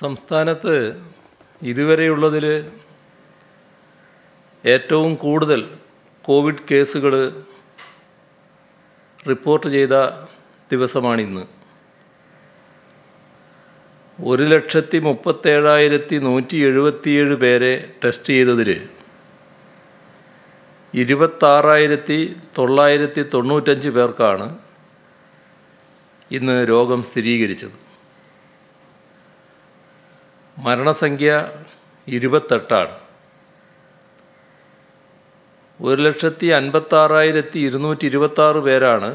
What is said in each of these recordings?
സംസ്ഥാനത്ത് ഇതുവരെയുള്ളതിൽ ഏറ്റവും കൂടുതൽ കോവിഡ് കേസുകൾ റിപ്പോർട്ട് ചെയ്ത ദിവസമാണിന്ന് ഒരു ലക്ഷത്തി മുപ്പത്തേഴായിരത്തി നൂറ്റി എഴുപത്തിയേഴ് പേരെ ടെസ്റ്റ് ചെയ്തതിൽ ഇരുപത്താറായിരത്തി തൊള്ളായിരത്തി തൊണ്ണൂറ്റഞ്ച് പേർക്കാണ് ഇന്ന് രോഗം സ്ഥിരീകരിച്ചത് മരണസംഖ്യ ഇരുപത്തെട്ടാണ് ഒരു ലക്ഷത്തി അൻപത്താറായിരത്തി ഇരുന്നൂറ്റി ഇരുപത്താറ് പേരാണ്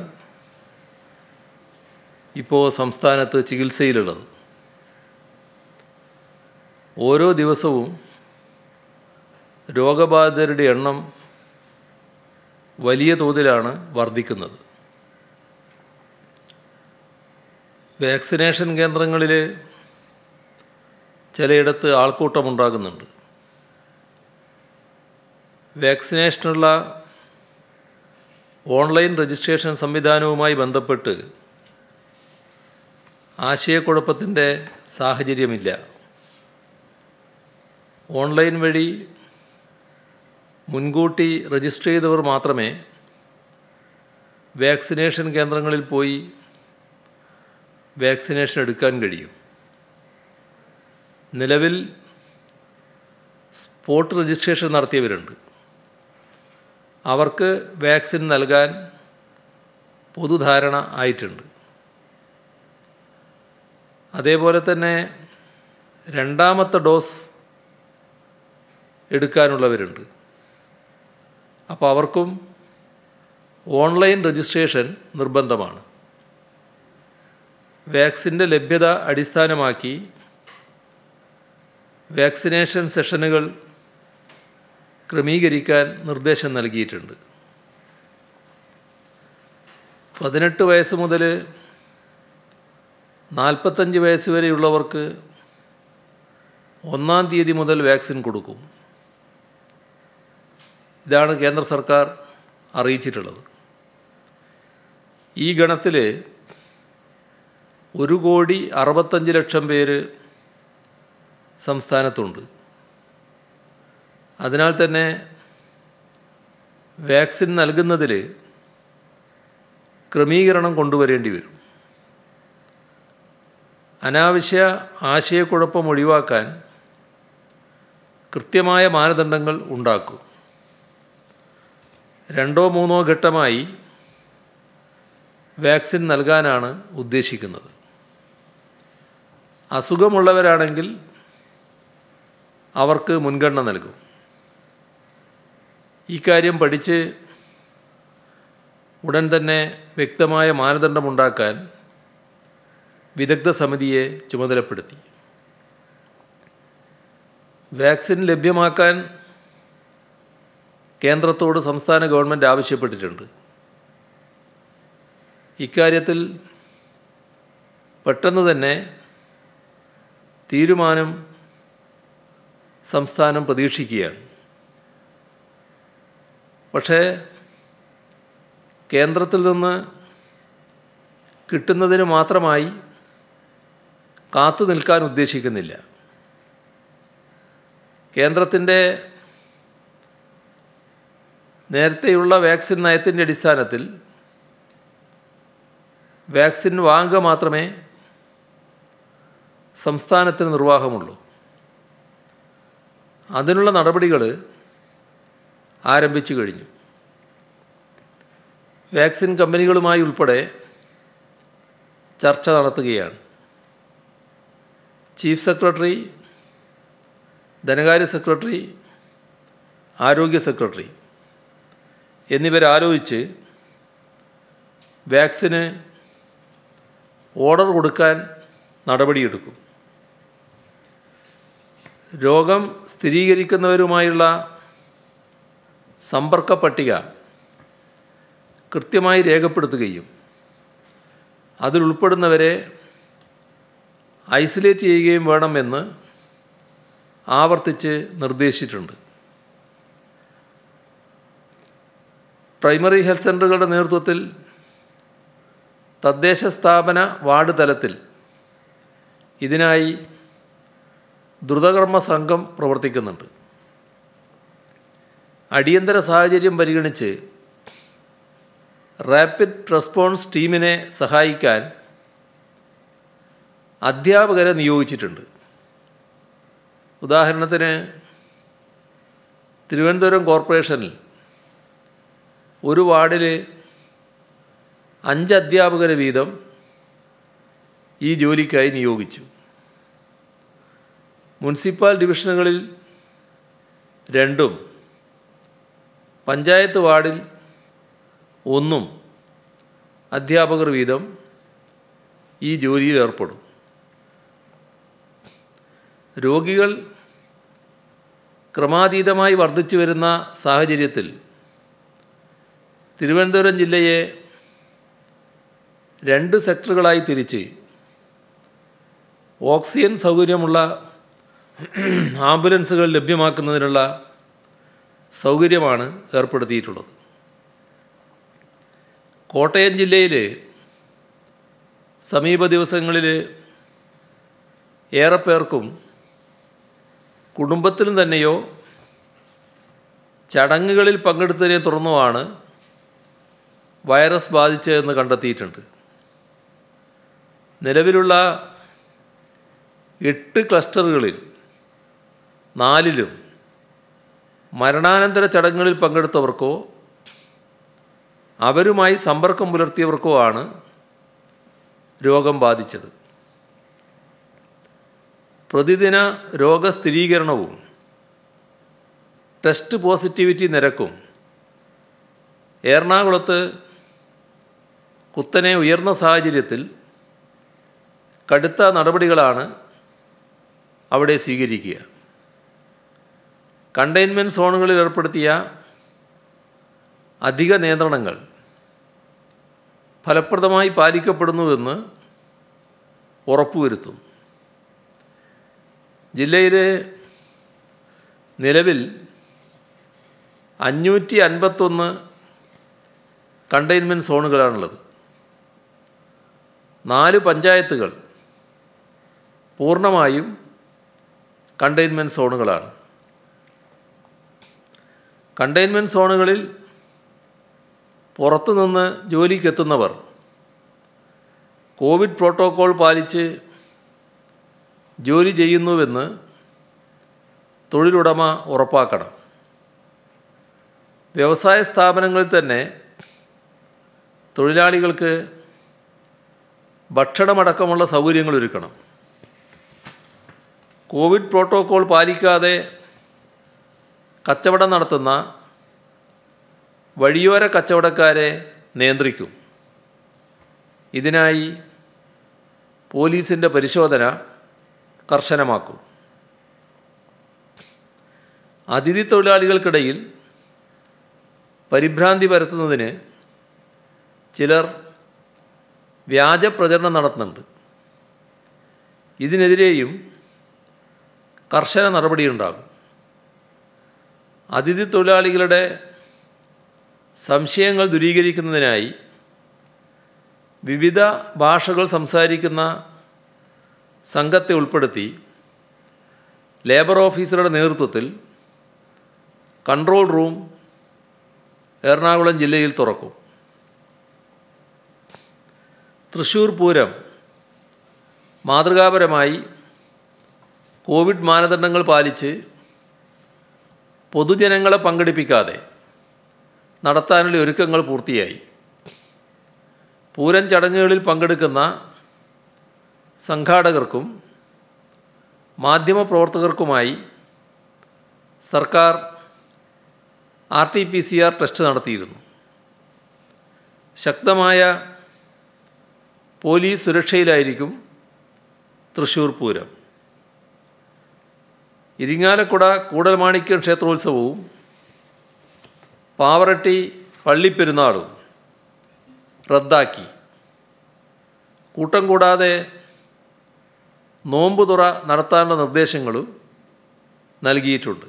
ഇപ്പോൾ സംസ്ഥാനത്ത് ചികിത്സയിലുള്ളത് ഓരോ ദിവസവും രോഗബാധിതരുടെ എണ്ണം വലിയ തോതിലാണ് വർദ്ധിക്കുന്നത് വാക്സിനേഷൻ കേന്ദ്രങ്ങളിൽ ചിലയിടത്ത് ആൾക്കൂട്ടമുണ്ടാകുന്നുണ്ട് വാക്സിനേഷനുള്ള ഓൺലൈൻ രജിസ്ട്രേഷൻ സംവിധാനവുമായി ബന്ധപ്പെട്ട് ആശയക്കുഴപ്പത്തിൻ്റെ സാഹചര്യമില്ല ഓൺലൈൻ വഴി മുൻകൂട്ടി രജിസ്റ്റർ ചെയ്തവർ മാത്രമേ വാക്സിനേഷൻ കേന്ദ്രങ്ങളിൽ പോയി വാക്സിനേഷൻ എടുക്കാൻ കഴിയൂ നിലവിൽ സ്പോട്ട് രജിസ്ട്രേഷൻ നടത്തിയവരുണ്ട് അവർക്ക് വാക്സിൻ നൽകാൻ പൊതുധാരണ ആയിട്ടുണ്ട് അതേപോലെ തന്നെ രണ്ടാമത്തെ ഡോസ് എടുക്കാനുള്ളവരുണ്ട് അപ്പോൾ അവർക്കും ഓൺലൈൻ രജിസ്ട്രേഷൻ നിർബന്ധമാണ് വാക്സിൻ്റെ ലഭ്യത അടിസ്ഥാനമാക്കി വാക്സിനേഷൻ സെഷനുകൾ ക്രമീകരിക്കാൻ നിർദ്ദേശം നൽകിയിട്ടുണ്ട് പതിനെട്ട് വയസ്സ് മുതൽ നാൽപ്പത്തഞ്ച് വയസ്സ് വരെയുള്ളവർക്ക് ഒന്നാം തീയതി മുതൽ വാക്സിൻ കൊടുക്കും ഇതാണ് കേന്ദ്ര സർക്കാർ അറിയിച്ചിട്ടുള്ളത് ഈ ഗണത്തിൽ ഒരു കോടി അറുപത്തഞ്ച് ലക്ഷം പേര് സംസ്ഥാനത്തുണ്ട് അതിനാൽ തന്നെ വാക്സിൻ നൽകുന്നതിൽ ക്രമീകരണം കൊണ്ടുവരേണ്ടി വരും അനാവശ്യ ആശയക്കുഴപ്പം ഒഴിവാക്കാൻ കൃത്യമായ മാനദണ്ഡങ്ങൾ ഉണ്ടാക്കും രണ്ടോ മൂന്നോ ഘട്ടമായി വാക്സിൻ നൽകാനാണ് ഉദ്ദേശിക്കുന്നത് അസുഖമുള്ളവരാണെങ്കിൽ അവർക്ക് മുൻഗണന നൽകും ഇക്കാര്യം പഠിച്ച് ഉടൻ തന്നെ വ്യക്തമായ മാനദണ്ഡമുണ്ടാക്കാൻ വിദഗ്ധ സമിതിയെ ചുമതലപ്പെടുത്തി വാക്സിൻ ലഭ്യമാക്കാൻ കേന്ദ്രത്തോട് സംസ്ഥാന ഗവൺമെൻറ് ആവശ്യപ്പെട്ടിട്ടുണ്ട് ഇക്കാര്യത്തിൽ പെട്ടെന്ന് തന്നെ തീരുമാനം സംസ്ഥാനം പ്രതീക്ഷിക്കുകയാണ് പക്ഷേ കേന്ദ്രത്തിൽ നിന്ന് കിട്ടുന്നതിന് മാത്രമായി കാത്തു നിൽക്കാൻ ഉദ്ദേശിക്കുന്നില്ല കേന്ദ്രത്തിൻ്റെ നേരത്തെയുള്ള വാക്സിൻ നയത്തിൻ്റെ അടിസ്ഥാനത്തിൽ വാക്സിൻ വാങ്ങുക മാത്രമേ സംസ്ഥാനത്തിന് നിർവാഹമുള്ളൂ അതിനുള്ള നടപടികൾ ആരംഭിച്ചു കഴിഞ്ഞു വാക്സിൻ കമ്പനികളുമായി ഉൾപ്പെടെ ചർച്ച നടത്തുകയാണ് ചീഫ് സെക്രട്ടറി ധനകാര്യ സെക്രട്ടറി ആരോഗ്യ സെക്രട്ടറി എന്നിവരാലോചിച്ച് വാക്സിന് ഓർഡർ കൊടുക്കാൻ നടപടിയെടുക്കും രോഗം സ്ഥിരീകരിക്കുന്നവരുമായുള്ള സമ്പർക്ക പട്ടിക കൃത്യമായി രേഖപ്പെടുത്തുകയും അതിലുൾപ്പെടുന്നവരെ ഐസൊലേറ്റ് ചെയ്യുകയും വേണമെന്ന് ആവർത്തിച്ച് നിർദ്ദേശിച്ചിട്ടുണ്ട് പ്രൈമറി ഹെൽത്ത് സെൻ്ററുകളുടെ നേതൃത്വത്തിൽ തദ്ദേശ സ്ഥാപന വാർഡ് തലത്തിൽ ഇതിനായി ദ്രുതകർമ്മ സംഘം പ്രവർത്തിക്കുന്നുണ്ട് അടിയന്തര സാഹചര്യം പരിഗണിച്ച് റാപ്പിഡ് റെസ്പോൺസ് ടീമിനെ സഹായിക്കാൻ അധ്യാപകരെ നിയോഗിച്ചിട്ടുണ്ട് ഉദാഹരണത്തിന് തിരുവനന്തപുരം കോർപ്പറേഷനിൽ ഒരു വാർഡിൽ അഞ്ച് അധ്യാപകരെ വീതം ഈ ജോലിക്കായി നിയോഗിച്ചു മുനിസിപ്പൽ ഡിവിഷനുകളിൽ രണ്ടും പഞ്ചായത്ത് വാർഡിൽ ഒന്നും അധ്യാപകർ വീതം ഈ ജോലിയിൽ ഏർപ്പെടും രോഗികൾ ക്രമാതീതമായി വർദ്ധിച്ചു വരുന്ന സാഹചര്യത്തിൽ തിരുവനന്തപുരം ജില്ലയെ രണ്ട് സെക്ടറുകളായി തിരിച്ച് ഓക്സിജൻ സൗകര്യമുള്ള ആംബുലൻസുകൾ ലഭ്യമാക്കുന്നതിനുള്ള സൗകര്യമാണ് ഏർപ്പെടുത്തിയിട്ടുള്ളത് കോട്ടയം ജില്ലയിൽ സമീപ ദിവസങ്ങളിൽ ഏറെ പേർക്കും കുടുംബത്തിലും തന്നെയോ ചടങ്ങുകളിൽ പങ്കെടുത്തതിനെ തുറന്നുമാണ് വൈറസ് ബാധിച്ചതെന്ന് കണ്ടെത്തിയിട്ടുണ്ട് നിലവിലുള്ള എട്ട് ക്ലസ്റ്ററുകളിൽ നാലിലും മരണാനന്തര ചടങ്ങുകളിൽ പങ്കെടുത്തവർക്കോ അവരുമായി സമ്പർക്കം പുലർത്തിയവർക്കോ ആണ് രോഗം ബാധിച്ചത് പ്രതിദിന രോഗസ്ഥിരീകരണവും ടെസ്റ്റ് പോസിറ്റിവിറ്റി നിരക്കും എറണാകുളത്ത് കുത്തനെ ഉയർന്ന സാഹചര്യത്തിൽ കടുത്ത നടപടികളാണ് അവിടെ സ്വീകരിക്കുക കണ്ടെയ്ൻമെൻറ്റ് സോണുകളിൽ ഏർപ്പെടുത്തിയ അധിക നിയന്ത്രണങ്ങൾ ഫലപ്രദമായി പാലിക്കപ്പെടുന്നുവെന്ന് ഉറപ്പുവരുത്തും ജില്ലയിലെ നിലവിൽ അഞ്ഞൂറ്റി അൻപത്തൊന്ന് കണ്ടെയ്ൻമെൻറ്റ് സോണുകളാണുള്ളത് നാല് പഞ്ചായത്തുകൾ പൂർണ്ണമായും കണ്ടെയ്ൻമെൻറ്റ് സോണുകളാണ് കണ്ടെയ്ൻമെൻറ്റ് സോണുകളിൽ പുറത്തുനിന്ന് ജോലിക്കെത്തുന്നവർ കോവിഡ് പ്രോട്ടോക്കോൾ പാലിച്ച് ജോലി ചെയ്യുന്നുവെന്ന് തൊഴിലുടമ ഉറപ്പാക്കണം വ്യവസായ സ്ഥാപനങ്ങളിൽ തന്നെ തൊഴിലാളികൾക്ക് ഭക്ഷണമടക്കമുള്ള സൗകര്യങ്ങൾ ഒരുക്കണം കോവിഡ് പ്രോട്ടോക്കോൾ പാലിക്കാതെ കച്ചവടം നടത്തുന്ന വഴിയോര കച്ചവടക്കാരെ നിയന്ത്രിക്കും ഇതിനായി പോലീസിൻ്റെ പരിശോധന കർശനമാക്കും അതിഥി തൊഴിലാളികൾക്കിടയിൽ പരിഭ്രാന്തി പരത്തുന്നതിന് ചിലർ വ്യാജപ്രചരണം നടത്തുന്നുണ്ട് ഇതിനെതിരെയും കർശന നടപടിയുണ്ടാകും അതിഥി തൊഴിലാളികളുടെ സംശയങ്ങൾ ദൂരീകരിക്കുന്നതിനായി വിവിധ ഭാഷകൾ സംസാരിക്കുന്ന സംഘത്തെ ഉൾപ്പെടുത്തി ലേബർ ഓഫീസറുടെ നേതൃത്വത്തിൽ കൺട്രോൾ റൂം എറണാകുളം ജില്ലയിൽ തുറക്കും തൃശ്ശൂർ പൂരം മാതൃകാപരമായി കോവിഡ് മാനദണ്ഡങ്ങൾ പാലിച്ച് പൊതുജനങ്ങളെ പങ്കെടുപ്പിക്കാതെ നടത്താനുള്ള ഒരുക്കങ്ങൾ പൂർത്തിയായി പൂരം ചടങ്ങുകളിൽ പങ്കെടുക്കുന്ന സംഘാടകർക്കും മാധ്യമപ്രവർത്തകർക്കുമായി സർക്കാർ R T P C R test നടത്തിയിരുന്നു ശക്തമായ പോലീസ് സുരക്ഷയിലായിരിക്കും തൃശ്ശൂർ പൂരം ഇരിങ്ങാലക്കുട കൂടൽമാണിക്യം ക്ഷേത്രോത്സവവും പാവറട്ടി പള്ളിപ്പെരുന്നാളും റദ്ദാക്കി കൂട്ടം കൂടാതെ നോമ്പുതുറ നടത്താനുള്ള നിർദ്ദേശങ്ങളും നൽകിയിട്ടുണ്ട്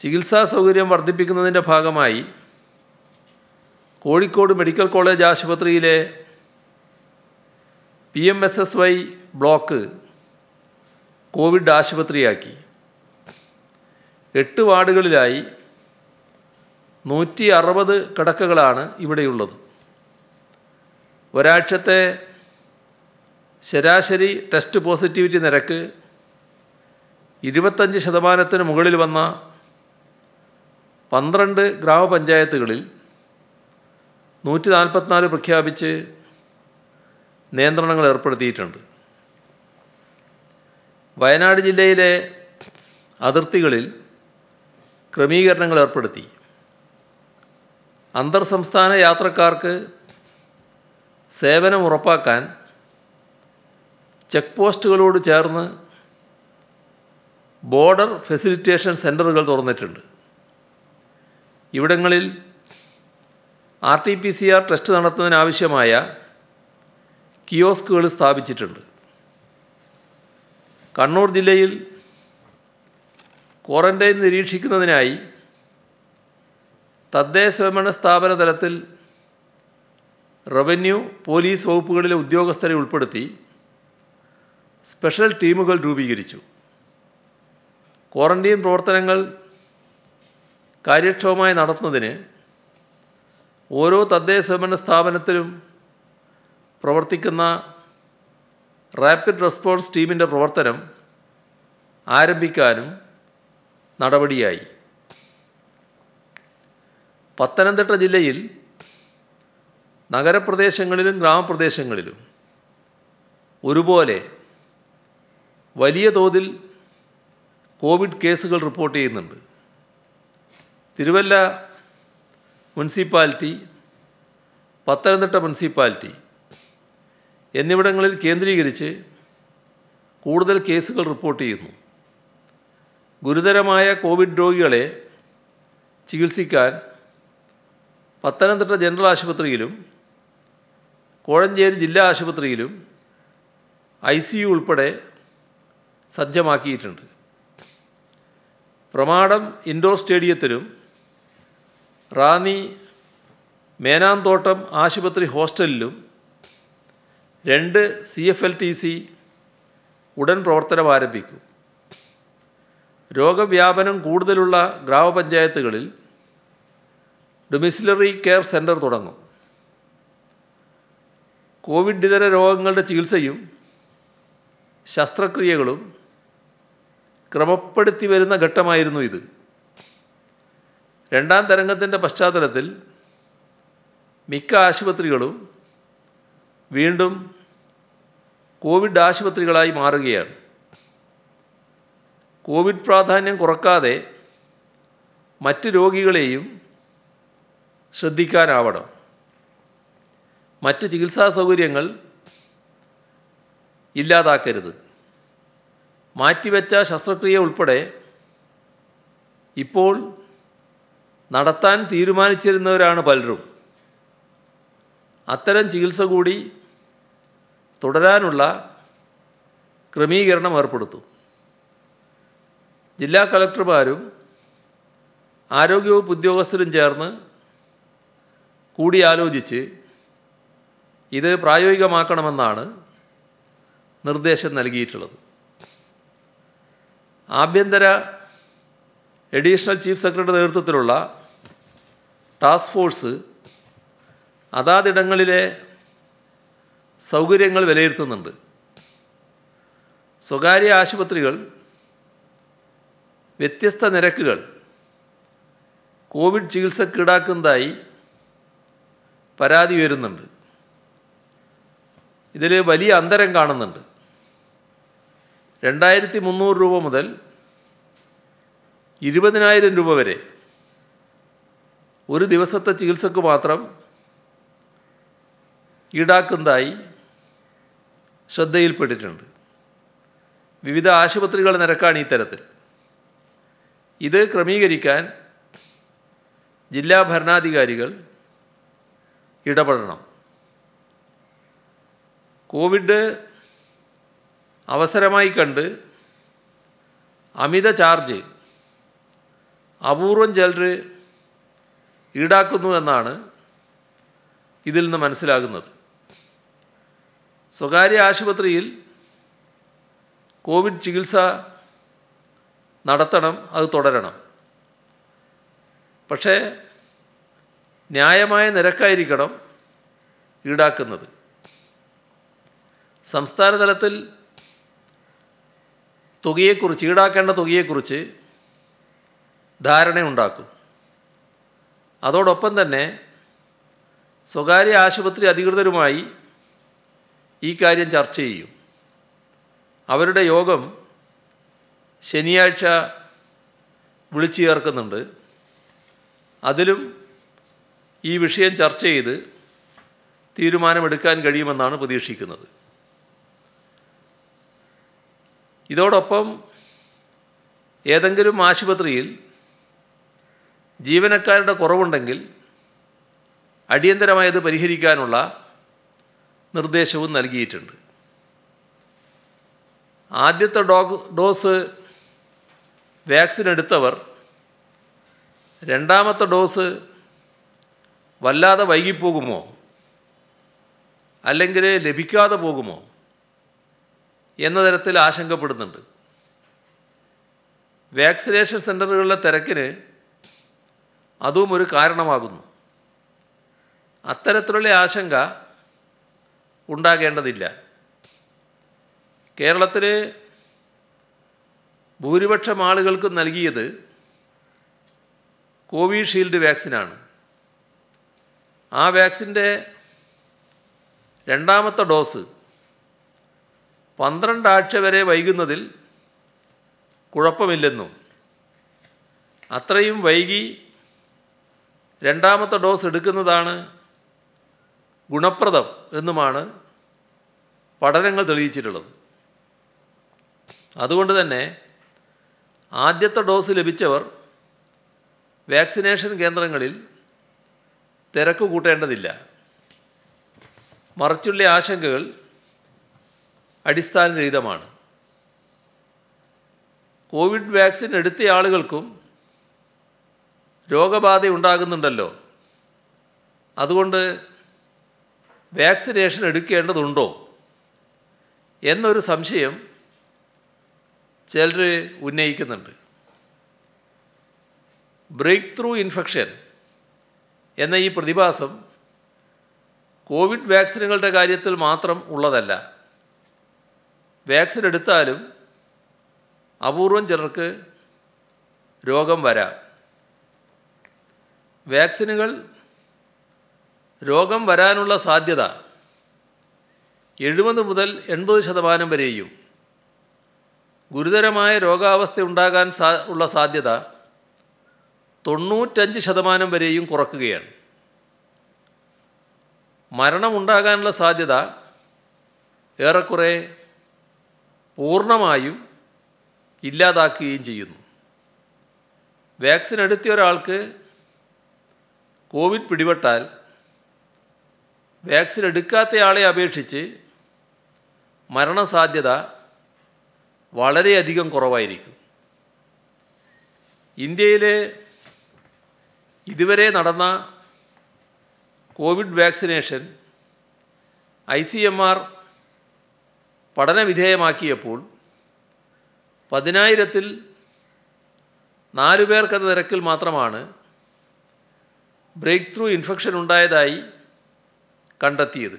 ചികിത്സാ സൗകര്യം വർദ്ധിപ്പിക്കുന്നതിൻ്റെ ഭാഗമായി കോഴിക്കോട് മെഡിക്കൽ കോളേജ് ആശുപത്രിയിലെ P M S S Y block Covid ആശുപത്രിയാക്കി എട്ട് വാർഡുകളിലായി നൂറ്റി അറുപത് കിടക്കകളാണ് ഇവിടെയുള്ളത് ഒരാഴ്ചത്തെ ശരാശരി ടെസ്റ്റ് പോസിറ്റിവിറ്റി നിരക്ക് ഇരുപത്തഞ്ച് ശതമാനത്തിന് മുകളിൽ വന്ന പന്ത്രണ്ട് ഗ്രാമപഞ്ചായത്തുകളിൽ നൂറ്റി നാൽപ്പത്തിനാല് പ്രഖ്യാപിച്ച് നിയന്ത്രണങ്ങൾ ഏർപ്പെടുത്തിയിട്ടുണ്ട് വയനാട് ജില്ലയിലെ അതിർത്തികളിൽ ക്രമീകരണങ്ങൾ ഏർപ്പെടുത്തി അന്തർ സംസ്ഥാന യാത്രക്കാർക്ക് സേവനം ഉറപ്പാക്കാൻ ചെക്ക് പോസ്റ്റുകളോട് ചേർന്ന് ബോർഡർ ഫെസിലിറ്റേഷൻ സെൻറ്ററുകൾ തുറന്നിട്ടുണ്ട് ഇവിടങ്ങളിൽ R T P C R test നടത്തുന്നതിനാവശ്യമായ കിയോസ്കുകൾ സ്ഥാപിച്ചിട്ടുണ്ട് കണ്ണൂർ ജില്ലയിൽ ക്വാറന്റൈൻ നിരീക്ഷിക്കുന്നതിനായി തദ്ദേശഭരണ സ്ഥാപന തലത്തിൽ റവന്യൂ പോലീസ് വകുപ്പുകളിലെ ഉദ്യോഗസ്ഥരെ ഉൾപ്പെടുത്തി സ്പെഷ്യൽ ടീമുകൾ രൂപീകരിച്ചു ക്വാറന്റീൻ പ്രവർത്തനങ്ങൾ കാര്യക്ഷമമായി നടത്തുന്നതിന് ഓരോ തദ്ദേശഭരണ സ്ഥാപനത്തിലും പ്രവർത്തിക്കുന്ന റാപ്പിഡ് റെസ്പോൺസ് ടീമിൻ്റെ പ്രവർത്തനം ആരംഭിക്കാനും നടപടിയായി പത്തനംതിട്ട ജില്ലയിൽ നഗരപ്രദേശങ്ങളിലും ഗ്രാമപ്രദേശങ്ങളിലും ഒരുപോലെ വലിയ തോതിൽ കോവിഡ് കേസുകൾ റിപ്പോർട്ട് ചെയ്യുന്നുണ്ട് തിരുവല്ല മുനിസിപ്പാലിറ്റി പത്തനംതിട്ട മുനിസിപ്പാലിറ്റി എന്നിവിടങ്ങളിൽ കേന്ദ്രീകരിച്ച് കൂടുതൽ കേസുകൾ റിപ്പോർട്ട് ചെയ്യുന്നു ഗുരുതരമായ കോവിഡ് രോഗികളെ ചികിത്സിക്കാൻ പത്തനംതിട്ട ജനറൽ ആശുപത്രിയിലും കോഴഞ്ചേരി ജില്ലാ ആശുപത്രിയിലും ഐ സി യു ഉൾപ്പെടെ സജ്ജമാക്കിയിട്ടുണ്ട് പ്രമാടം ഇൻഡോർ സ്റ്റേഡിയത്തിലും റാന്നി മേനാന്തോട്ടം ആശുപത്രി ഹോസ്റ്റലിലും രണ്ട് C F L T C ഉടൻ പ്രവർത്തനം ആരംഭിക്കും രോഗവ്യാപനം കൂടുതലുള്ള ഗ്രാമപഞ്ചായത്തുകളിൽ ഡൊമിസിലറി കെയർ സെൻറ്റർ തുടങ്ങും കോവിഡ് ഇതര രോഗങ്ങളുടെ ചികിത്സയും ശസ്ത്രക്രിയകളും ക്രമപ്പെടുത്തി വരുന്ന ഘട്ടമായിരുന്നു ഇത് രണ്ടാം തരംഗത്തിൻ്റെ പശ്ചാത്തലത്തിൽ മിക്ക ആശുപത്രികളും വീണ്ടും കോവിഡ് ആശുപത്രികളായി മാറുകയാണ് കോവിഡ് പ്രാധാന്യം കുറക്കാതെ മറ്റ് രോഗികളെയും ശ്രദ്ധിക്കാനാവണം മറ്റ് ചികിത്സാ സൗകര്യങ്ങൾ ഇല്ലാതാക്കരുത് മാറ്റിവെച്ച ശസ്ത്രക്രിയ ഉൾപ്പെടെ ഇപ്പോൾ നടത്താൻ തീരുമാനിച്ചിരുന്നവരാണ് പലരും അത്തരം ചികിത്സ കൂടി തുടരാനുള്ള ക്രമീകരണം ഏർപ്പെടുത്തും ജില്ലാ കളക്ടർമാരും ആരോഗ്യവകുപ്പ് ഉദ്യോഗസ്ഥരും ചേർന്ന് കൂടിയാലോചിച്ച് ഇത് പ്രായോഗികമാക്കണമെന്നാണ് നിർദ്ദേശം നൽകിയിട്ടുള്ളത് ആഭ്യന്തര എഡീഷണൽ ചീഫ് സെക്രട്ടറി നേതൃത്വത്തിലുള്ള ടാസ്ക് ഫോഴ്സ് അതാതിടങ്ങളിലെ സൗകര്യങ്ങൾ വിലയിരുത്തുന്നുണ്ട് സ്വകാര്യ ആശുപത്രികൾ വ്യത്യസ്ത നിരക്കുകൾ കോവിഡ് ചികിത്സ ഈടാക്കുന്നതായി പരാതി വരുന്നുണ്ട് ഇതിൽ വലിയ അന്തരം കാണുന്നുണ്ട് രണ്ടായിരത്തി മുന്നൂറ് രൂപ മുതൽ ഇരുപതിനായിരം രൂപ വരെ ഒരു ദിവസത്തെ ചികിത്സക്ക് മാത്രം ഈടാക്കുന്നതായി ശ്രദ്ധയിൽപ്പെട്ടിട്ടുണ്ട് വിവിധ ആശുപത്രികളുടെ നിരക്കാണ് ഈ തരത്തിൽ ഇത് ക്രമീകരിക്കാൻ ജില്ലാ ഭരണാധികാരികൾ ഇടപെടണം കോവിഡ് അവസരമായി കണ്ട് അമിത ചാർജ് അപൂർവം ചിലർ ഈടാക്കുന്നു എന്നാണ് ഇതിൽ നിന്ന് മനസ്സിലാകുന്നത് സ്വകാര്യ ആശുപത്രിയിൽ കോവിഡ് ചികിത്സ നടത്തണം അത് തുടരണം പക്ഷേ ന്യായമായ നിരക്കായിരിക്കണം ഈടാക്കുന്നത് സംസ്ഥാന തലത്തിൽ തുകയെക്കുറിച്ച് ഈടാക്കേണ്ട തുകയെക്കുറിച്ച് ധാരണയുണ്ടാക്കും അതോടൊപ്പം തന്നെ സ്വകാര്യ ആശുപത്രി അധികൃതരുമായി ഈ കാര്യം ചർച്ച ചെയ്യും അവരുടെ യോഗം ശനിയാഴ്ച വിളിച്ചു ചേർക്കുന്നുണ്ട് അതിലും ഈ വിഷയം ചർച്ച ചെയ്ത് തീരുമാനമെടുക്കാൻ കഴിയുമെന്നാണ് പ്രതീക്ഷിക്കുന്നത് ഇതോടൊപ്പം ഏതെങ്കിലും ആശുപത്രിയിൽ ജീവനക്കാരുടെ കുറവുണ്ടെങ്കിൽ അടിയന്തരമായത് പരിഹരിക്കാനുള്ള നിർദ്ദേശവും നൽകിയിട്ടുണ്ട് ആദ്യത്തെ ഡോ ഡോസ് വാക്സിൻ എടുത്തവർ രണ്ടാമത്തെ ഡോസ് വല്ലാതെ വൈകിപ്പോകുമോ അല്ലെങ്കിൽ ലഭിക്കാതെ പോകുമോ എന്ന തരത്തിൽ ആശങ്കപ്പെടുന്നുണ്ട് വാക്സിനേഷൻ സെൻറ്ററുകളിലെ തിരക്കിന് അതും ഒരു കാരണമാകുന്നു അത്തരത്തിലുള്ള ആശങ്ക ഉണ്ടാകേണ്ടതില്ല കേരളത്തിൽ ഭൂരിപക്ഷം ആളുകൾക്ക് നൽകിയത് കോവിഷീൽഡ് വാക്സിനാണ് ആ വാക്സിൻ്റെ രണ്ടാമത്തെ ഡോസ് പന്ത്രണ്ടാഴ്ച വരെ വൈകുന്നതിൽ കുഴപ്പമില്ലെന്നും അത്രയും വൈകി രണ്ടാമത്തെ ഡോസ് എടുക്കുന്നതാണ് ഗുണപ്രദം എന്നുമാണ് പഠനങ്ങൾ തെളിയിച്ചിട്ടുള്ളത് അതുകൊണ്ട് തന്നെ ആദ്യത്തെ ഡോസ് ലഭിച്ചവർ വാക്സിനേഷൻ കേന്ദ്രങ്ങളിൽ തിരക്ക് കൂട്ടേണ്ടതില്ല മറിച്ചുള്ള ആശങ്കകൾ അടിസ്ഥാനരഹിതമാണ് കോവിഡ് വാക്സിൻ എടുത്ത ആളുകൾക്കും രോഗബാധ ഉണ്ടാകുന്നുണ്ടല്ലോ അതുകൊണ്ട് വാക്സിനേഷൻ എടുക്കേണ്ടതുണ്ടോ എന്നൊരു സംശയം ചിലർ ഉന്നയിക്കുന്നുണ്ട് ബ്രേക്ക് ത്രൂ ഇൻഫെക്ഷൻ എന്ന ഈ പ്രതിഭാസം കോവിഡ് വാക്സിനുകളുടെ കാര്യത്തിൽ മാത്രം ഉള്ളതല്ല വാക്സിൻ എടുത്താലും അപൂർവം ചിലർക്ക് രോഗം വരാം വാക്സിനുകൾ രോഗം വരാനുള്ള സാധ്യത എഴുപത് മുതൽ എൺപത് ശതമാനം വരെയും ഗുരുതരമായ രോഗാവസ്ഥ ഉണ്ടാകാൻ സാ ഉള്ള സാധ്യത തൊണ്ണൂറ്റഞ്ച് ശതമാനം വരെയും കുറക്കുകയാണ് മരണമുണ്ടാകാനുള്ള സാധ്യത ഏറെക്കുറെ പൂർണ്ണമായും ഇല്ലാതാക്കുകയും ചെയ്യുന്നു വാക്സിൻ എടുത്തിയ ഒരാൾക്ക് കോവിഡ് പിടിപെട്ടാൽ വാക്സിൻ എടുക്കാത്തയാളെ അപേക്ഷിച്ച് മരണസാധ്യത വളരെയധികം കുറവായിരിക്കും ഇന്ത്യയിൽ ഇതുവരെ നടന്ന Covid vaccination I C M R പഠനവിധേയമാക്കിയപ്പോൾ പതിനായിരത്തിൽ നാലു പേർക്കെന്ന നിരക്കിൽ മാത്രമാണ് ബ്രേക്ക് ത്രൂ ഇൻഫെക്ഷൻ ഉണ്ടായതായി കണ്ടെത്തിയത്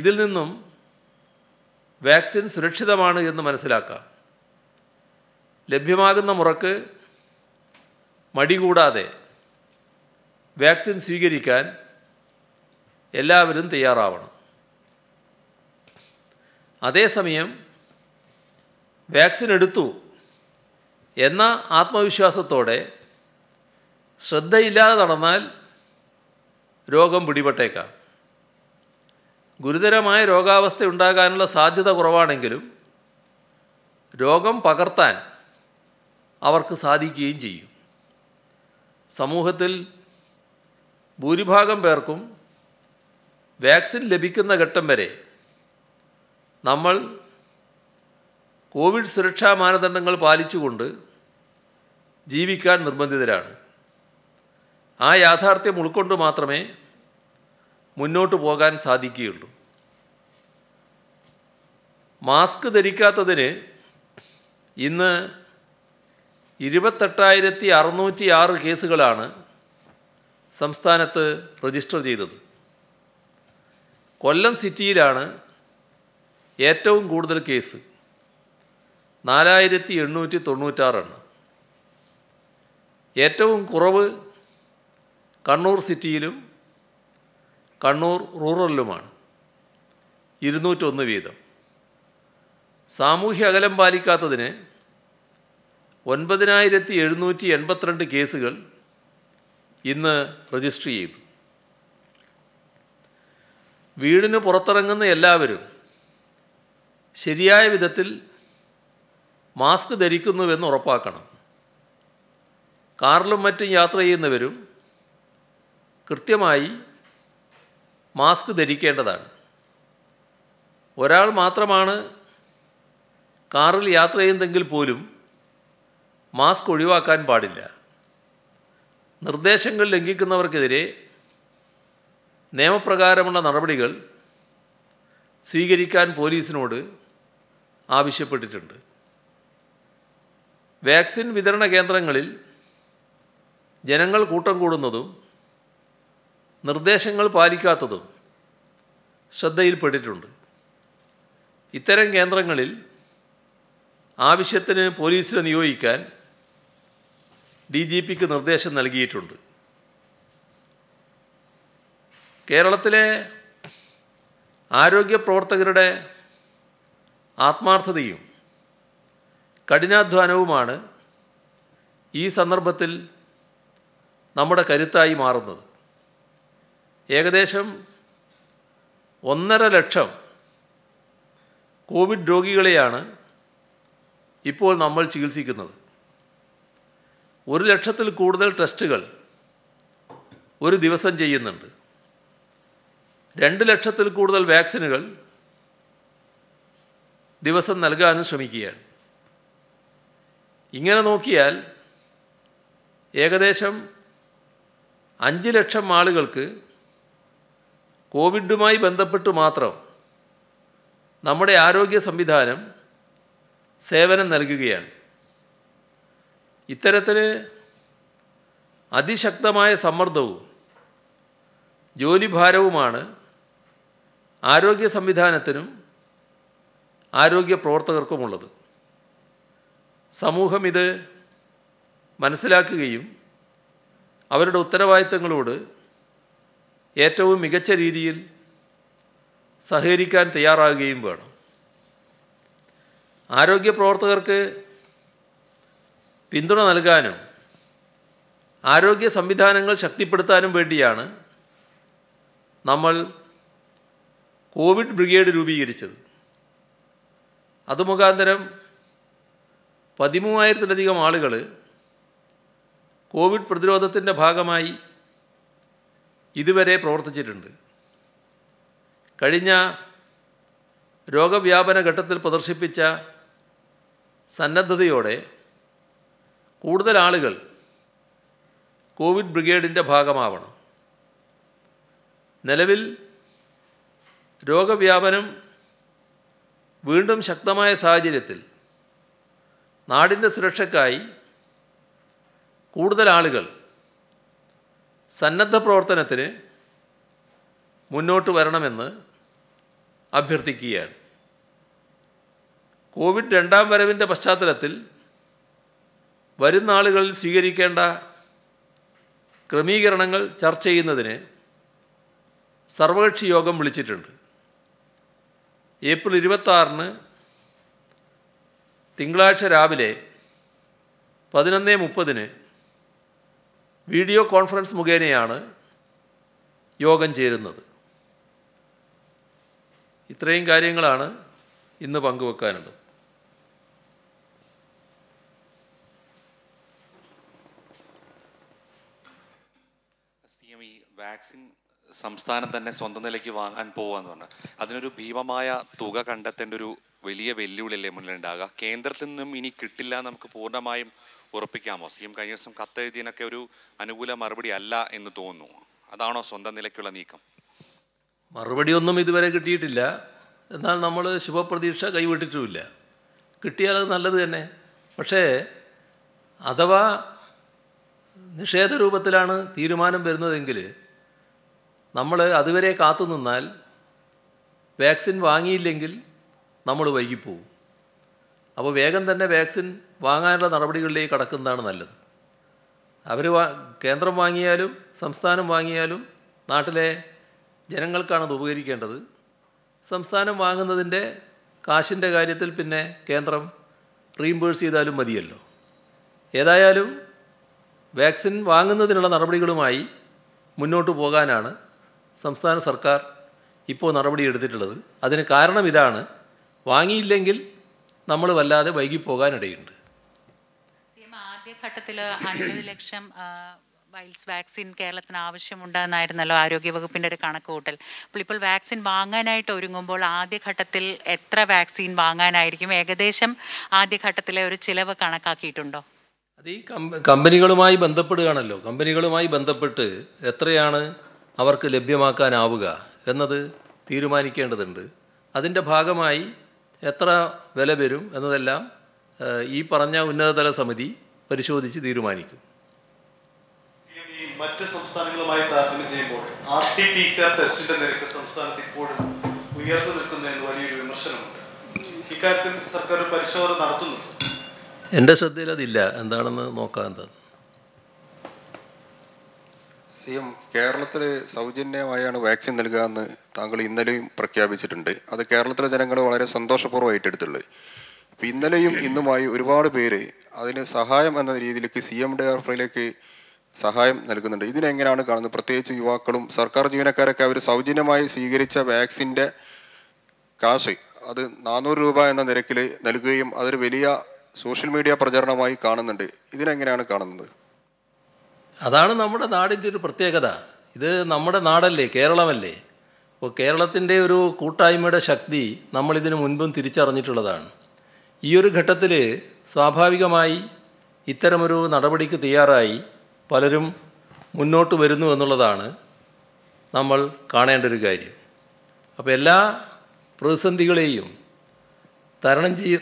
ഇതിൽ നിന്നും വാക്സിൻ സുരക്ഷിതമാണ് എന്ന് മനസ്സിലാക്കാം ലഭ്യമാകുന്ന മുറക്ക് മടി കൂടാതെ വാക്സിൻ സ്വീകരിക്കാൻ എല്ലാവരും തയ്യാറാവണം അതേസമയം വാക്സിൻ എടുത്തു എന്ന ആത്മവിശ്വാസത്തോടെ ശ്രദ്ധയില്ലാതെ നടന്നാൽ രോഗം പിടിപെട്ടേക്കാം ഗുരുതരമായ രോഗാവസ്ഥ ഉണ്ടാകാനുള്ള സാധ്യത കുറവാണെങ്കിലും രോഗം പകർത്താൻ അവർക്ക് സാധിക്കുകയും ചെയ്യും സമൂഹത്തിൽ ഭൂരിഭാഗം പേർക്കും വാക്സിൻ ലഭിക്കുന്ന ഘട്ടം വരെ നമ്മൾ കോവിഡ് സുരക്ഷാ മാനദണ്ഡങ്ങൾ പാലിച്ചുകൊണ്ട് ജീവിക്കാൻ നിർബന്ധിതരാണ് ആ യാഥാർത്ഥ്യം ഉൾക്കൊണ്ട് മാത്രമേ മുന്നോട്ട് പോകാൻ സാധിക്കുകയുള്ളൂ മാസ്ക് ധരിക്കാത്തതിന് ഇന്ന് ഇരുപത്തെട്ടായിരത്തി അറുന്നൂറ്റി ആറ് കേസുകളാണ് സംസ്ഥാനത്ത് രജിസ്റ്റർ ചെയ്തത് കൊല്ലം സിറ്റിയിലാണ് ഏറ്റവും കൂടുതൽ കേസ് നാലായിരത്തി എണ്ണൂറ്റി തൊണ്ണൂറ്റാറാണ് ഏറ്റവും കുറവ് കണ്ണൂർ സിറ്റിയിലും കണ്ണൂർ റൂറലിലുമാണ് ഇരുന്നൂറ്റൊന്ന് വീതം സാമൂഹ്യ അകലം പാലിക്കാത്തതിന് ഒൻപതിനായിരത്തി എഴുന്നൂറ്റി എൺപത്തിരണ്ട് കേസുകൾ ഇന്ന് രജിസ്റ്റർ ചെയ്തു വീടിന് പുറത്തിറങ്ങുന്ന എല്ലാവരും ശരിയായ വിധത്തിൽ മാസ്ക് ധരിക്കുന്നുവെന്ന് ഉറപ്പാക്കണം കാറിലും മറ്റും യാത്ര ചെയ്യുന്നവരും കൃത്യമായി മാസ്ക് ധരിക്കേണ്ടതാണ് ഒരാൾ മാത്രമാണ് കാറിൽ യാത്ര ചെയ്യുന്നതെങ്കിൽ പോലും മാസ്ക് ഒഴിവാക്കാൻ പാടില്ല നിർദ്ദേശങ്ങൾ ലംഘിക്കുന്നവർക്കെതിരെ നിയമപ്രകാരമുള്ള നടപടികൾ സ്വീകരിക്കാൻ പോലീസിനോട് ആവശ്യപ്പെട്ടിട്ടുണ്ട് വാക്സിൻ വിതരണ കേന്ദ്രങ്ങളിൽ ജനങ്ങൾ കൂട്ടം കൂടുന്നതും നിർദ്ദേശങ്ങൾ പാലിക്കാത്തതും ശ്രദ്ധയിൽപ്പെട്ടിട്ടുണ്ട് ഇത്തരം കേന്ദ്രങ്ങളിൽ ആവശ്യത്തിന് പോലീസിനെ നിയോഗിക്കാൻ ഡി ജി പിക്ക് നിർദ്ദേശം നൽകിയിട്ടുണ്ട് കേരളത്തിലെ ആരോഗ്യ പ്രവർത്തകരുടെ ആത്മാർത്ഥതയും കഠിനാധ്വാനവുമാണ് ഈ സന്ദർഭത്തിൽ നമ്മുടെ കരുത്തായി മാറുന്നത് ഏകദേശം ഒന്നര ലക്ഷം കോവിഡ് രോഗികളെയാണ് ഇപ്പോൾ നമ്മൾ ചികിത്സിക്കുന്നത് ഒരു ലക്ഷത്തിൽ കൂടുതൽ ടെസ്റ്റുകൾ ഒരു ദിവസം ചെയ്യുന്നുണ്ട് രണ്ട് ലക്ഷത്തിൽ കൂടുതൽ വാക്സിനുകൾ ദിവസം നൽകാനും ശ്രമിക്കുകയാണ് ഇങ്ങനെ നോക്കിയാൽ ഏകദേശം അഞ്ച് ലക്ഷം ആളുകൾക്ക് കോവിഡുമായി ബന്ധപ്പെട്ട് മാത്രം നമ്മുടെ ആരോഗ്യ സംവിധാനം സേവനം നൽകുകയാണ് ഇത്തരത്തിൽ അതിശക്തമായ സമ്മർദ്ദവും ജോലിഭാരവുമാണ് ആരോഗ്യ സംവിധാനത്തിനും ആരോഗ്യ പ്രവർത്തകർക്കുമുള്ളത് സമൂഹം ഇത് മനസ്സിലാക്കുകയും അവരുടെ ഉത്തരവാദിത്തങ്ങളോട് ഏറ്റവും മികച്ച രീതിയിൽ സഹകരിക്കാൻ തയ്യാറാകുകയും വേണം ആരോഗ്യ പ്രവർത്തകർക്ക് പിന്തുണ നൽകാനും ആരോഗ്യ സംവിധാനങ്ങൾ ശക്തിപ്പെടുത്താനും വേണ്ടിയാണ് നമ്മൾ കോവിഡ് ബ്രിഗേഡ് രൂപീകരിച്ചത് അത് മുഖാന്തരം പതിമൂവായിരത്തിലധികം ആളുകൾ കോവിഡ് പ്രതിരോധത്തിൻ്റെ ഭാഗമായി ഇതുവരെ പ്രവർത്തിച്ചിട്ടുണ്ട് കഴിഞ്ഞ രോഗവ്യാപന ഘട്ടത്തിൽ പ്രദർശിപ്പിച്ച സന്നദ്ധതയോടെ കൂടുതൽ ആളുകൾ കോവിഡ് ബ്രിഗേഡിൻ്റെ ഭാഗമാവണം നിലവിൽ രോഗവ്യാപനം വീണ്ടും ശക്തമായ സാഹചര്യത്തിൽ നാടിൻ്റെ സുരക്ഷയ്ക്കായി കൂടുതൽ ആളുകൾ സന്നദ്ധ പ്രവർത്തനത്തിന് മുന്നോട്ട് വരണമെന്ന് അഭ്യർത്ഥിക്കുകയാണ് കോവിഡ് രണ്ടാം വരവിൻ്റെ പശ്ചാത്തലത്തിൽ വരുന്ന ആളുകളിൽ സ്വീകരിക്കേണ്ട ക്രമീകരണങ്ങൾ ചർച്ച ചെയ്യുന്നതിന് സർവകക്ഷി യോഗം വിളിച്ചിട്ടുണ്ട് ഏപ്രിൽ ഇരുപത്താറിന് തിങ്കളാഴ്ച രാവിലെ പതിനൊന്നേ മുപ്പതിന് വീഡിയോ കോൺഫറൻസ് മുഖേനയാണ് യോഗം ചേരുന്നത് ഇത്രയും കാര്യങ്ങളാണ് ഇന്ന് പങ്കുവെക്കാനുള്ളത് വാക്സിൻ സംസ്ഥാനം തന്നെ സ്വന്തം നിലയ്ക്ക് വാങ്ങാൻ പോവാന്ന് പറഞ്ഞു അതിനൊരു ഭീമമായ തുക കണ്ടെത്തേണ്ട ഒരു വലിയ അല്ലേ മുന്നിലുണ്ടാകുക കേന്ദ്രത്തിൽ നിന്നും ഇനി കിട്ടില്ല നമുക്ക് പൂർണ്ണമായും ഉറപ്പിക്കാമോ സി എം കഴിഞ്ഞ ദിവസം കത്തെഴുതിയതിനൊക്കെ ഒരു അനുകൂല മറുപടി അല്ല എന്ന് തോന്നുന്നു അതാണോ സ്വന്തം നിലയ്ക്കുള്ള നീക്കം മറുപടിയൊന്നും ഇതുവരെ കിട്ടിയിട്ടില്ല എന്നാൽ നമ്മൾ ശുഭപ്രതീക്ഷ കൈവിട്ടിട്ടുമില്ല കിട്ടിയാൽ അത് നല്ലത് തന്നെ പക്ഷേ അഥവാ നിഷേധ രൂപത്തിലാണ് തീരുമാനം വരുന്നതെങ്കിൽ നമ്മൾ അതുവരെ കാത്തു നിന്നാൽ വാക്സിൻ വാങ്ങിയില്ലെങ്കിൽ നമ്മൾ വൈകിപ്പോവും അപ്പോൾ വേഗം തന്നെ വാക്സിൻ വാങ്ങാനുള്ള നടപടികളിലേക്ക് കടക്കുന്നതാണ് നല്ലത് അവർ വാ കേന്ദ്രം വാങ്ങിയാലും സംസ്ഥാനം വാങ്ങിയാലും നാട്ടിലെ ജനങ്ങൾക്കാണ് അത് ഉപകരിക്കേണ്ടത് സംസ്ഥാനം വാങ്ങുന്നതിൻ്റെ കാശിൻ്റെ കാര്യത്തിൽ പിന്നെ കേന്ദ്രം റീംബേഴ്സ് ചെയ്താലും മതിയല്ലോ ഏതായാലും വാക്സിൻ വാങ്ങുന്നതിനുള്ള നടപടികളുമായി മുന്നോട്ട് പോകാനാണ് സംസ്ഥാന സർക്കാർ ഇപ്പോൾ നടപടി എടുത്തിട്ടുള്ളത് അതിന് കാരണം ഇതാണ് വാങ്ങിയില്ലെങ്കിൽ നമ്മൾ വല്ലാതെ വൈകി പോകാനിടയുണ്ട് അൻപത് ലക്ഷം വൈൽസ് വാക്സിൻ കേരളത്തിന് ആവശ്യമുണ്ടെന്നായിരുന്നല്ലോ ആരോഗ്യവകുപ്പിൻ്റെ ഒരു കണക്കുകൂട്ടൽ അപ്പോൾ ഇപ്പോൾ വാക്സിൻ വാങ്ങാനായിട്ട് ഒരുങ്ങുമ്പോൾ ആദ്യഘട്ടത്തിൽ എത്ര വാക്സിൻ വാങ്ങാനായിരിക്കും ഏകദേശം ആദ്യഘട്ടത്തിലെ ഒരു ചിലവ് കണക്കാക്കിയിട്ടുണ്ടോ അത് ഈ കമ്പനികളുമായി ബന്ധപ്പെടുകയാണല്ലോ കമ്പനികളുമായി ബന്ധപ്പെട്ട് എത്രയാണ് അവർക്ക് ലഭ്യമാക്കാനാവുക എന്നത് തീരുമാനിക്കേണ്ടതുണ്ട് അതിൻ്റെ ഭാഗമായി എത്ര വില വരും എന്നതെല്ലാം ഈ പറഞ്ഞ ഉന്നതതല സമിതി പരിശോധിച്ച് തീരുമാനിക്കും മറ്റ് സംസ്ഥാനങ്ങളുമായി താരതമ്യം ചെയ്യുമ്പോൾ R T P C R ടെസ്റ്റിന്റെ നിരക്ക് സംസ്ഥാനത്ത് ഇപ്പോഴും ഉയർന്നു നിൽക്കുന്നു എന്ന് വലിയൊരു വിമർശനമുണ്ട് ഇക്കാര്യത്തിൽ സർക്കാർ പരിശോധന നടത്തുന്നുണ്ട് എൻ്റെ ശ്രദ്ധയിൽ അതില്ല എന്താണെന്ന് നോക്കാം എന്താ സി എം കേരളത്തിൽ സൗജന്യമായാണ് വാക്സിൻ നൽകുക എന്ന് താങ്കൾ ഇന്നലെയും പ്രഖ്യാപിച്ചിട്ടുണ്ട് അത് കേരളത്തിലെ ജനങ്ങൾ വളരെ സന്തോഷപൂർവ്വമായിട്ട് എടുത്തുള്ളത് ഇപ്പം ഇന്നലെയും ഇന്നുമായി ഒരുപാട് പേര് അതിന് സഹായം എന്ന രീതിയിലേക്ക് സി എം ഡി ആർഫിലേക്ക് സഹായം നൽകുന്നുണ്ട് ഇതിനെങ്ങനെയാണ് കാണുന്നത് പ്രത്യേകിച്ച് യുവാക്കളും സർക്കാർ ജീവനക്കാരൊക്കെ അവർ സൗജന്യമായി സ്വീകരിച്ച വാക്സിൻ്റെ കാശ് അത് നാനൂറ് രൂപ എന്ന നിരക്കിൽ നൽകുകയും അതൊരു വലിയ സോഷ്യൽ മീഡിയ പ്രചാരണമായി കാണുന്നുണ്ട് ഇതിനെങ്ങനെയാണ് കാണുന്നത് അതാണ് നമ്മുടെ നാടിൻ്റെ ഒരു പ്രത്യേകത ഇത് നമ്മുടെ നാടല്ലേ കേരളമല്ലേ അപ്പോൾ കേരളത്തിൻ്റെ ഒരു കൂട്ടായ്മയുടെ ശക്തി നമ്മളിതിനു മുൻപും തിരിച്ചറിഞ്ഞിട്ടുള്ളതാണ് ഈ ഒരു ഘട്ടത്തിൽ സ്വാഭാവികമായി ഇത്തരമൊരു നടപടിക്ക് തയ്യാറായി പലരും മുന്നോട്ട് വരുന്നു എന്നുള്ളതാണ് നമ്മൾ കാണേണ്ട ഒരു കാര്യം അപ്പോൾ എല്ലാ പ്രതിസന്ധികളെയും തരണം ചെയ്യ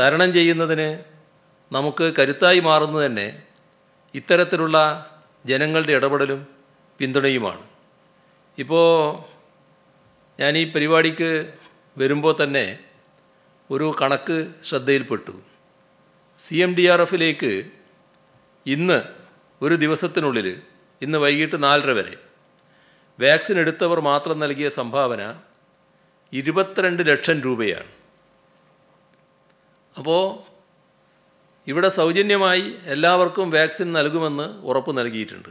തരണം ചെയ്യുന്നതിന് നമുക്ക് കരുത്തായി മാറുന്നത് തന്നെ ഇത്തരത്തിലുള്ള ജനങ്ങളുടെ ഇടപെടലും പിന്തുണയുമാണ് ഇപ്പോൾ ഞാൻ ഈ പരിപാടിക്ക് വരുമ്പോൾ തന്നെ ഒരു കണക്ക് ശ്രദ്ധയിൽപ്പെട്ടു സി എം ഡി ആർ എഫിലേക്ക് ഇന്ന് ഒരു ദിവസത്തിനുള്ളിൽ ഇന്ന് വൈകിട്ട് നാലര വരെ വാക്സിൻ എടുത്തവർ മാത്രം നൽകിയ സംഭാവന ഇരുപത്തിരണ്ട് ലക്ഷം രൂപയാണ് അപ്പോൾ ഇവിടെ സൗജന്യമായി എല്ലാവർക്കും വാക്സിൻ നൽകുമെന്ന് ഉറപ്പ് നൽകിയിട്ടുണ്ട്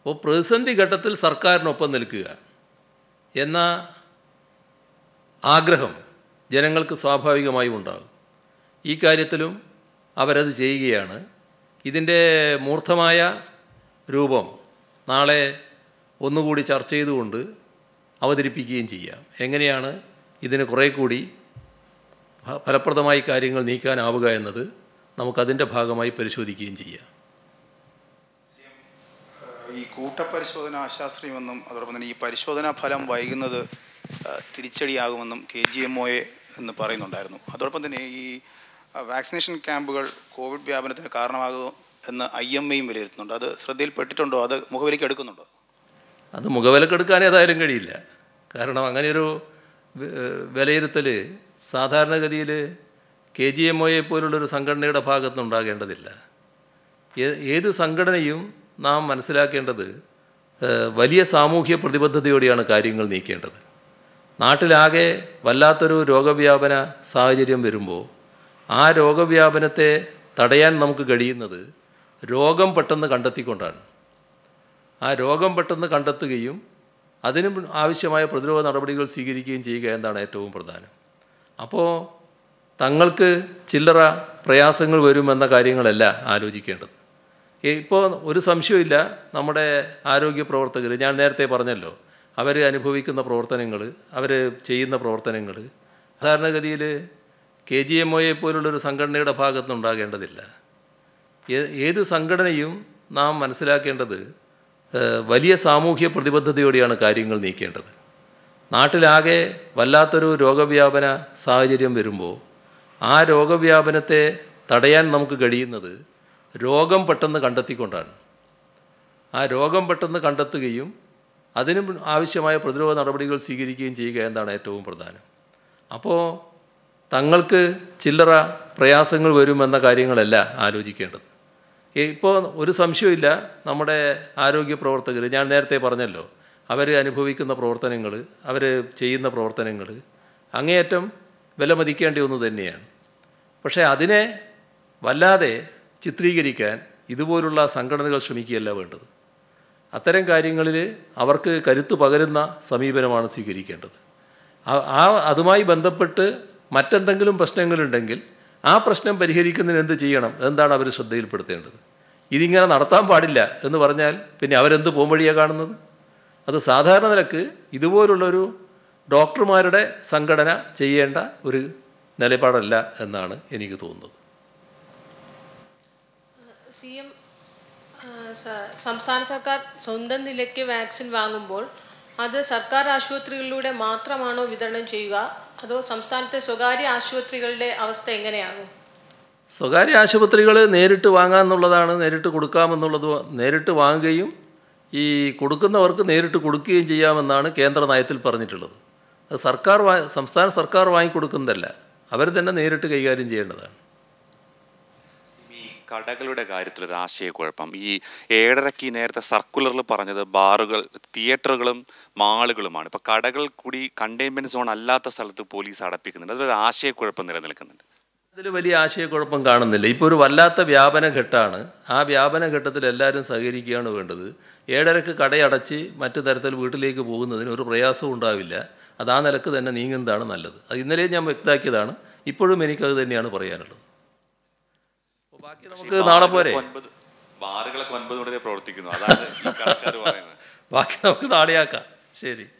അപ്പോൾ പ്രതിസന്ധി ഘട്ടത്തിൽ സർക്കാരിനൊപ്പം നിൽക്കുക എന്ന ആഗ്രഹം ജനങ്ങൾക്ക് സ്വാഭാവികമായും ഉണ്ടാകും ഈ കാര്യത്തിലും അവരത് ചെയ്യുകയാണ് ഇതിൻ്റെ മൂർത്തമായ രൂപം നാളെ ഒന്നുകൂടി ചർച്ച ചെയ്തുകൊണ്ട് അവതരിപ്പിക്കുകയും ചെയ്യാം എങ്ങനെയാണ് ഇതിന് കുറേ കൂടി ഫലപ്രദമായി കാര്യങ്ങൾ നീക്കാനാവുക എന്നത് നമുക്കതിൻ്റെ ഭാഗമായി പരിശോധിക്കുകയും ചെയ്യാം ഈ കൂട്ടപരിശോധന അശാസ്ത്രീയമെന്നും അതോടൊപ്പം തന്നെ ഈ പരിശോധനാ ഫലം വൈകുന്നത് തിരിച്ചടിയാകുമെന്നും കെ ജി എം ഒയെ എന്ന് പറയുന്നുണ്ടായിരുന്നു അതോടൊപ്പം തന്നെ ഈ വാക്സിനേഷൻ ക്യാമ്പുകൾ കോവിഡ് വ്യാപനത്തിന് കാരണമാകും എന്ന് ഐ എം എയും വിലയിരുത്തുന്നുണ്ട് അത് ശ്രദ്ധയിൽപ്പെട്ടിട്ടുണ്ടോ അത് മുഖവിലേക്ക് എടുക്കുന്നുണ്ടോ അത് മുഖവിലക്കെടുക്കാൻ ഏതായാലും കഴിയില്ല കാരണം അങ്ങനെയൊരു വിലയിരുത്തൽ സാധാരണഗതിയിൽ കെ ജി എം ഒയെ പോലുള്ളൊരു സംഘടനയുടെ ഭാഗത്തുനിന്നുണ്ടാകേണ്ടതില്ല ഏത് സംഘടനയും നാം മനസ്സിലാക്കേണ്ടത് വലിയ സാമൂഹ്യ പ്രതിബദ്ധതയോടെയാണ് കാര്യങ്ങൾ നീക്കേണ്ടത് നാട്ടിലാകെ വല്ലാത്തൊരു രോഗവ്യാപന സാഹചര്യം വരുമ്പോൾ ആ രോഗവ്യാപനത്തെ തടയാൻ നമുക്ക് കഴിയുന്നത് രോഗം പെട്ടെന്ന് കണ്ടെത്തിക്കൊണ്ടാണ് ആ രോഗം പെട്ടെന്ന് കണ്ടെത്തുകയും അതിനും ആവശ്യമായ പ്രതിരോധ നടപടികൾ സ്വീകരിക്കുകയും ചെയ്യുക എന്നതാണ് ഏറ്റവും പ്രധാനം അപ്പോൾ തങ്ങൾക്ക് ചില്ലറ പ്രയാസങ്ങൾ വരുമെന്ന കാര്യങ്ങളല്ല ആലോചിക്കേണ്ടത് ഇപ്പോൾ ഒരു സംശയമില്ല നമ്മുടെ ആരോഗ്യ പ്രവർത്തകർ ഞാൻ നേരത്തെ പറഞ്ഞല്ലോ അവർ അനുഭവിക്കുന്ന പ്രവർത്തനങ്ങൾ അവർ ചെയ്യുന്ന പ്രവർത്തനങ്ങൾ സാധാരണഗതിയിൽ കെ ജി എം ഒയെ പോലുള്ളൊരു സംഘടനയുടെ ഭാഗത്തുനിന്ന് ഉണ്ടാകേണ്ടതില്ല ഏത് സംഘടനയും നാം മനസ്സിലാക്കേണ്ടത് വലിയ സാമൂഹ്യ പ്രതിബദ്ധതയോടെയാണ് കാര്യങ്ങൾ നീക്കേണ്ടത് നാട്ടിലാകെ വല്ലാത്തൊരു രോഗവ്യാപന സാഹചര്യം വരുമ്പോൾ ആ രോഗവ്യാപനത്തെ തടയാൻ നമുക്ക് കഴിയുന്നത് രോഗം പെട്ടെന്ന് കണ്ടെത്തിക്കൊണ്ടാണ് ആ രോഗം പെട്ടെന്ന് കണ്ടെത്തുകയും അതിനും ആവശ്യമായ പ്രതിരോധ നടപടികൾ സ്വീകരിക്കുകയും ചെയ്യുക എന്നതാണ് ഏറ്റവും പ്രധാനം അപ്പോൾ തങ്ങൾക്ക് ചില്ലറ പ്രയാസങ്ങൾ വരുമെന്ന കാര്യങ്ങളല്ല ആലോചിക്കേണ്ടത് ഇപ്പോൾ ഒരു സംശയമില്ല നമ്മുടെ ആരോഗ്യ പ്രവർത്തകർ ഞാൻ നേരത്തെ പറഞ്ഞല്ലോ അവർ അനുഭവിക്കുന്ന പ്രവർത്തനങ്ങൾ അവർ ചെയ്യുന്ന പ്രവർത്തനങ്ങൾ അങ്ങേയറ്റം വിലമതിക്കേണ്ട ഒന്ന് തന്നെയാണ് പക്ഷേ അതിനെ വല്ലാതെ ചിത്രീകരിക്കാൻ ഇതുപോലുള്ള സംഘടനകൾ ശ്രമിക്കുകയല്ല വേണ്ടത് അത്തരം കാര്യങ്ങളിൽ അവർക്ക് കരുത്ത് പകരുന്ന സമീപനമാണ് സ്വീകരിക്കേണ്ടത് ആ അതുമായി ബന്ധപ്പെട്ട് മറ്റെന്തെങ്കിലും പ്രശ്നങ്ങളുണ്ടെങ്കിൽ ആ പ്രശ്നം പരിഹരിക്കുന്നതിന് എന്ത് ചെയ്യണം എന്താണ് അവർ ശ്രദ്ധയിൽപ്പെടുത്തേണ്ടത് ഇതിങ്ങനെ നടത്താൻ പാടില്ല എന്ന് പറഞ്ഞാൽ പിന്നെ അവരെന്ത് പോംവഴിയാണ് കാണുന്നത് അത് സാധാരണ നിലക്ക് ഇതുപോലുള്ളൊരു ഡോക്ടർമാരുടെ സംഘടന ചെയ്യേണ്ട ഒരു നിലപാടല്ല എന്നാണ് എനിക്ക് തോന്നുന്നത് സി എം സംസ്ഥാന സർക്കാർ സ്വന്തം നിലയ്ക്ക് വാക്സിൻ വാങ്ങുമ്പോൾ അത് സർക്കാർ ആശുപത്രികളിലൂടെ മാത്രമാണോ വിതരണം ചെയ്യുക അതോ സംസ്ഥാനത്തെ സ്വകാര്യ ആശുപത്രികളുടെ അവസ്ഥ എങ്ങനെയാകും സ്വകാര്യ ആശുപത്രികൾ നേരിട്ട് വാങ്ങാമെന്നുള്ളതാണ് നേരിട്ട് കൊടുക്കാമെന്നുള്ളത് നേരിട്ട് വാങ്ങുകയും ഈ കൊടുക്കുന്നവർക്ക് നേരിട്ട് കൊടുക്കുകയും ചെയ്യാമെന്നാണ് കേന്ദ്ര നയത്തിൽ പറഞ്ഞിട്ടുള്ളത് അത് സർക്കാർ സംസ്ഥാന സർക്കാർ വാങ്ങിക്കൊടുക്കുന്നതല്ല അവർ തന്നെ നേരിട്ട് കൈകാര്യം ചെയ്യേണ്ടതാണ് കടകളുടെ കാര്യത്തിൽ കാര്യത്തിലൊരു ആശയക്കുഴപ്പം ഈ ഏഴരക്ക് നേരത്തെ സർക്കുലറിൽ പറഞ്ഞത് ബാറുകൾ തിയേറ്ററുകളും മാളുകളുമാണ് ഇപ്പോൾ കടകൾ കൂടി കണ്ടെയ്ൻമെൻറ്റ് സോൺ അല്ലാത്ത സ്ഥലത്ത് പോലീസ് അടപ്പിക്കുന്നുണ്ട് അതിലൊരു ആശയക്കുഴപ്പം നിലനിൽക്കുന്നുണ്ട് അതിൽ വലിയ ആശയക്കുഴപ്പം കാണുന്നില്ല ഇപ്പോൾ ഒരു വല്ലാത്ത വ്യാപന ഘട്ടമാണ് ആ വ്യാപന ഘട്ടത്തിൽ എല്ലാവരും സഹകരിക്കുകയാണ് വേണ്ടത് ഏഴരക്ക് കടയടച്ച് മറ്റു തരത്തിൽ വീട്ടിലേക്ക് പോകുന്നതിന് ഒരു പ്രയാസവും ഉണ്ടാവില്ല അത് ആ നിലക്ക് തന്നെ നീങ്ങുന്നതാണ് നല്ലത് അത് ഇന്നലെ ഞാൻ വ്യക്തമാക്കിയതാണ് ഇപ്പോഴും എനിക്കത് തന്നെയാണ് പറയാനുള്ളത് ബാക്കി നമുക്ക് നാളെ പോരെ മണി പ്രവർത്തിക്കുന്നു അതാണ് ബാക്കി നമുക്ക് നാളെയാക്കാം ശരി